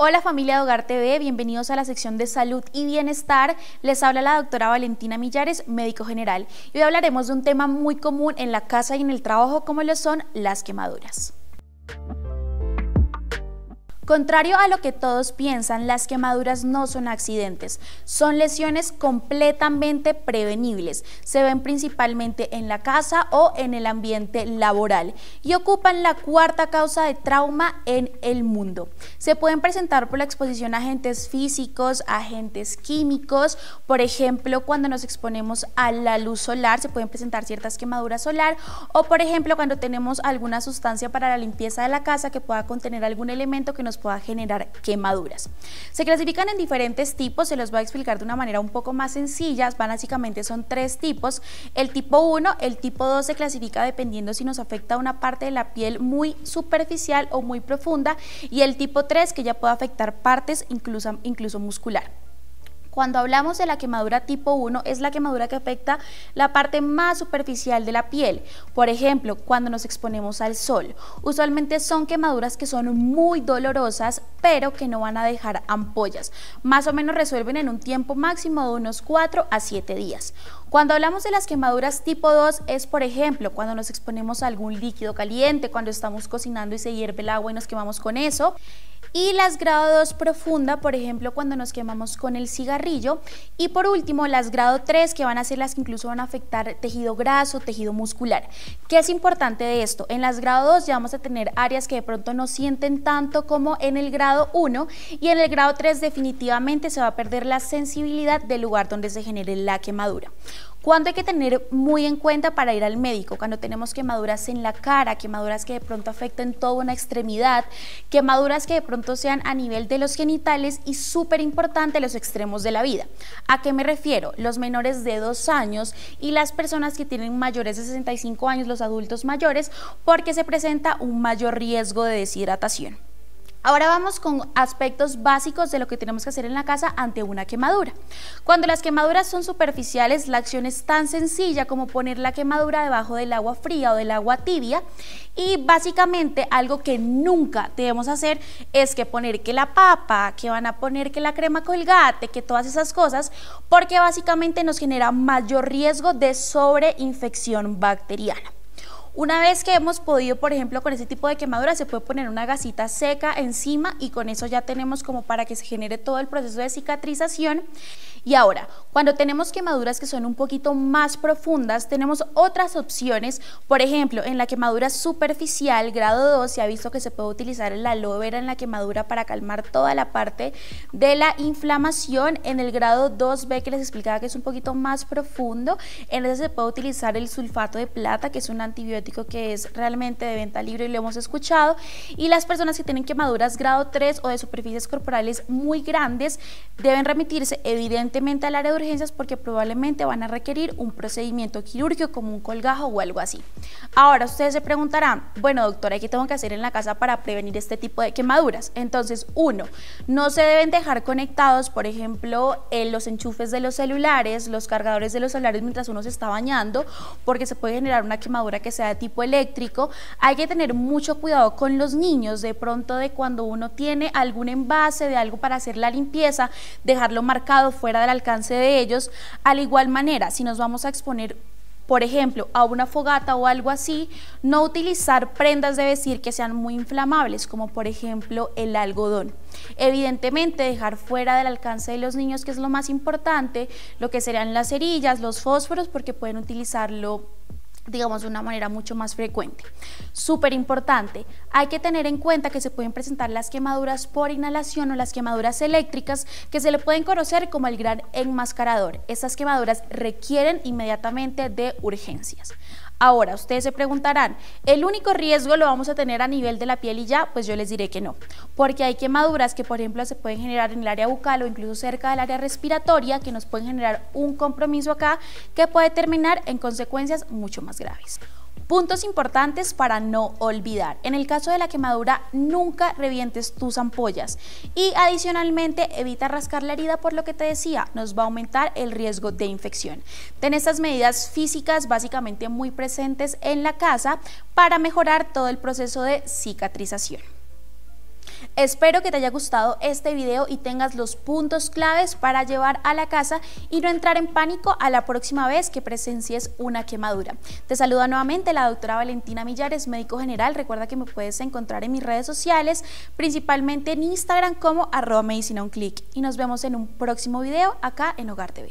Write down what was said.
Hola familia de Hogar TV, bienvenidos a la sección de salud y bienestar. Les habla la doctora Valentina Millares, médico general. Y hoy hablaremos de un tema muy común en la casa y en el trabajo como lo son las quemaduras. Contrario a lo que todos piensan, las quemaduras no son accidentes, son lesiones completamente prevenibles. Se ven principalmente en la casa o en el ambiente laboral y ocupan la cuarta causa de trauma en el mundo. Se pueden presentar por la exposición a agentes físicos, agentes químicos, por ejemplo, cuando nos exponemos a la luz solar, se pueden presentar ciertas quemaduras solar o por ejemplo, cuando tenemos alguna sustancia para la limpieza de la casa que pueda contener algún elemento que nos pueda generar quemaduras. Se clasifican en diferentes tipos, se los voy a explicar de una manera un poco más sencilla, básicamente son tres tipos. El tipo 1, el tipo 2 se clasifica dependiendo si nos afecta una parte de la piel muy superficial o muy profunda y el tipo 3 que ya puede afectar partes incluso, incluso muscular. Cuando hablamos de la quemadura tipo 1, es la quemadura que afecta la parte más superficial de la piel. Por ejemplo, cuando nos exponemos al sol. Usualmente son quemaduras que son muy dolorosas, pero que no van a dejar ampollas. Más o menos resuelven en un tiempo máximo de unos 4 a 7 días. Cuando hablamos de las quemaduras tipo 2 es, por ejemplo, cuando nos exponemos a algún líquido caliente, cuando estamos cocinando y se hierve el agua y nos quemamos con eso. Y las grado 2 profunda, por ejemplo, cuando nos quemamos con el cigarrillo y por último, las grado 3, que van a ser las que incluso van a afectar tejido graso, tejido muscular. ¿Qué es importante de esto? En las grado 2 ya vamos a tener áreas que de pronto no sienten tanto como en el grado 1 y en el grado 3 definitivamente se va a perder la sensibilidad del lugar donde se genere la quemadura. ¿Cuándo hay que tener muy en cuenta para ir al médico? Cuando tenemos quemaduras en la cara, quemaduras que de pronto afecten toda una extremidad, quemaduras que de pronto sean a nivel de los genitales y súper importante los extremos de la vida. ¿A qué me refiero? Los menores de 2 años y las personas que tienen mayores de 65 años, los adultos mayores, porque se presenta un mayor riesgo de deshidratación. Ahora vamos con aspectos básicos de lo que tenemos que hacer en la casa ante una quemadura. Cuando las quemaduras son superficiales, la acción es tan sencilla como poner la quemadura debajo del agua fría o del agua tibia y básicamente algo que nunca debemos hacer es que poner que la papa, que van a poner que la crema colgate, que todas esas cosas, porque básicamente nos genera mayor riesgo de sobreinfección bacteriana. Una vez que hemos podido, por ejemplo, con ese tipo de quemadura, se puede poner una gasita seca encima y con eso ya tenemos como para que se genere todo el proceso de cicatrización y ahora, cuando tenemos quemaduras que son un poquito más profundas, tenemos otras opciones. Por ejemplo, en la quemadura superficial, grado 2, se ha visto que se puede utilizar la aloe vera en la quemadura para calmar toda la parte de la inflamación. En el grado 2B, que les explicaba que es un poquito más profundo, en ese se puede utilizar el sulfato de plata, que es un antibiótico que es realmente de venta libre y lo hemos escuchado. Y las personas que tienen quemaduras grado 3 o de superficies corporales muy grandes deben remitirse evidentemente al área de urgencias porque probablemente van a requerir un procedimiento quirúrgico como un colgajo o algo así. Ahora ustedes se preguntarán, bueno doctora, ¿qué tengo que hacer en la casa para prevenir este tipo de quemaduras? Entonces, uno, no se deben dejar conectados, por ejemplo, eh, los enchufes de los celulares, los cargadores de los celulares mientras uno se está bañando, porque se puede generar una quemadura que sea de tipo eléctrico. Hay que tener mucho cuidado con los niños, de pronto de cuando uno tiene algún envase de algo para hacer la limpieza, dejarlo marcado fuera del alcance de ellos. Al igual manera, si nos vamos a exponer por ejemplo, a una fogata o algo así, no utilizar prendas de vestir que sean muy inflamables, como por ejemplo el algodón. Evidentemente, dejar fuera del alcance de los niños, que es lo más importante, lo que serían las cerillas, los fósforos, porque pueden utilizarlo digamos, de una manera mucho más frecuente. Súper importante, hay que tener en cuenta que se pueden presentar las quemaduras por inhalación o las quemaduras eléctricas que se le pueden conocer como el gran enmascarador. Estas quemaduras requieren inmediatamente de urgencias. Ahora, ustedes se preguntarán, ¿el único riesgo lo vamos a tener a nivel de la piel y ya? Pues yo les diré que no, porque hay quemaduras que por ejemplo se pueden generar en el área bucal o incluso cerca del área respiratoria que nos pueden generar un compromiso acá que puede terminar en consecuencias mucho más graves. Puntos importantes para no olvidar. En el caso de la quemadura, nunca revientes tus ampollas. Y adicionalmente, evita rascar la herida por lo que te decía, nos va a aumentar el riesgo de infección. Ten estas medidas físicas básicamente muy presentes en la casa para mejorar todo el proceso de cicatrización. Espero que te haya gustado este video y tengas los puntos claves para llevar a la casa y no entrar en pánico a la próxima vez que presencies una quemadura. Te saluda nuevamente la doctora Valentina Millares, médico general. Recuerda que me puedes encontrar en mis redes sociales, principalmente en Instagram como arroba medicina Y nos vemos en un próximo video acá en Hogar TV.